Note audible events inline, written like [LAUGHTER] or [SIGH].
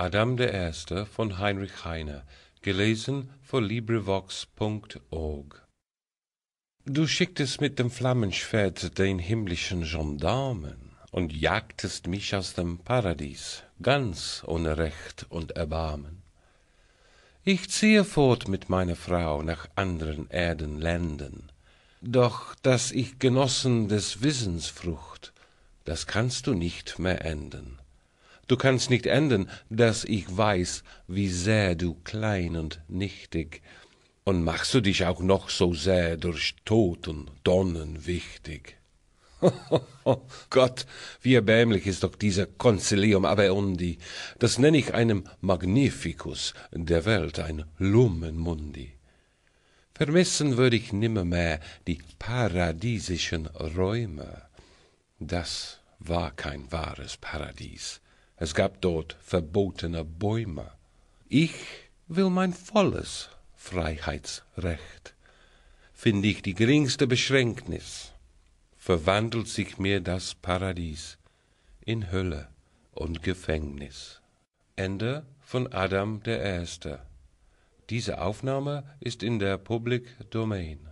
Adam der Erste von Heinrich Heine, gelesen von LibriVox.org Du schicktest mit dem Flammenschwert den himmlischen Gendarmen und jagtest mich aus dem Paradies, ganz ohne Recht und Erbarmen. Ich ziehe fort mit meiner Frau nach anderen Erdenländern, doch daß ich genossen des Wissens Frucht, das kannst du nicht mehr enden. Du kannst nicht enden, dass ich weiß, wie sehr du klein und nichtig und machst du dich auch noch so sehr durch Tod und Donnen wichtig. [LAUGHS] Gott, wie erbärmlich ist doch dieser Concilium Aberundi. Das nenn ich einem Magnificus der Welt, ein Lumenmundi. Vermissen würd ich nimmermehr die paradiesischen Räume. Das war kein wahres Paradies es gab dort verbotene Bäume. Ich will mein volles Freiheitsrecht, finde ich die geringste Beschränknis, verwandelt sich mir das Paradies in Hölle und Gefängnis. Ende von Adam der Erste. Diese Aufnahme ist in der Public Domain.